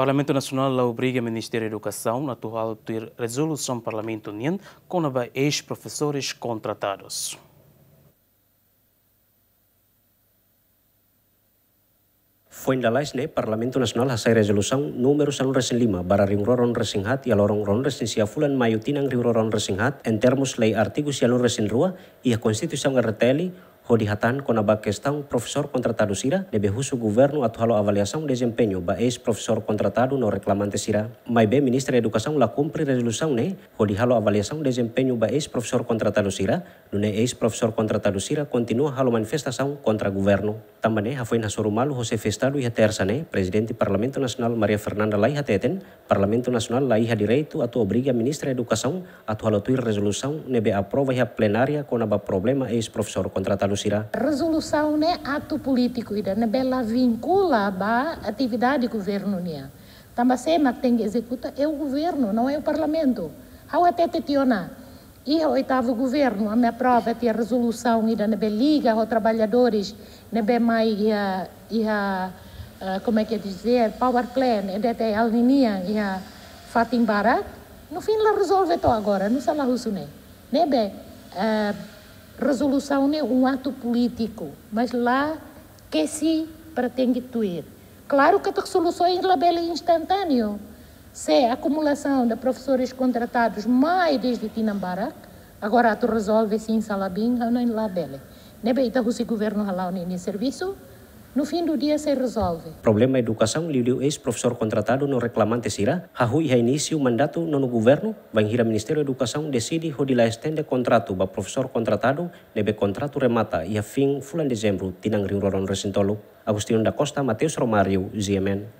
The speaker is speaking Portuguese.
Parlamento Nacional obriga o Ministério da Educação a ter resolução Parlamento União com ex-professores contratados. Foi na lais ne Parlamento a sair resolução número 105 para ringroron resinghat ia lorong ron resinsia fulan mayu tinang ringroron resinghat em termos lei artigo e a constituição RTL Hodi hatan kona ba questão professor contratado sira debe husu governo atualo avaliação desempenho ba ex profesor contratado no reklamante sira. Mai be ministro da educação la ne hodi halo avaliação desempenho ba ex professor contratado sira, nune es Profesor contratado sira halo manifestação kontra governo. tamane hafoin hasorumalu José Festalu iha tersane, Presidente Parlamento Nacional Maria Fernanda Lai hateten, Parlamento Nacional Lai ha direito atu obriga Ministra Educação atu halotuir resolução nebe aprova iha plenária konaba problema ex professor contrata Lucira. Resolução né ato político ida nebe la vincula ba atividade governo nia. Tambase mak tem executa é o governo, não é o parlamento. Hau até tetiona. E é o oitavo governo, a minha prova é a resolução e na Liga, os trabalhadores, bem mais ia ia como é que é dizer, power plan, e até a linha e a Fatim Barak, no fim ela resolve tudo agora, não sei lá o né? bem a resolução é um ato político, mas lá que se pretende tuir. Claro que a resolução é instantâneo, C. Acumulação de professores contratados mais desde Tinambara, agora tu resolve-se em Salabim, não é lá dele. Nebe então, o governo halau nem serviço, no fim do dia se resolve. Problema educação, Liu ex-professor contratado no reclamante Sira, Rahui ha início mandato no governo, vai Ministério da Educação, decide rodila estende contrato ba professor contratado, nebe contrato remata e a fim fulan dezembro, tinang rio roron resintolo. Agostinho da Costa, Mateus Romário, ZMN.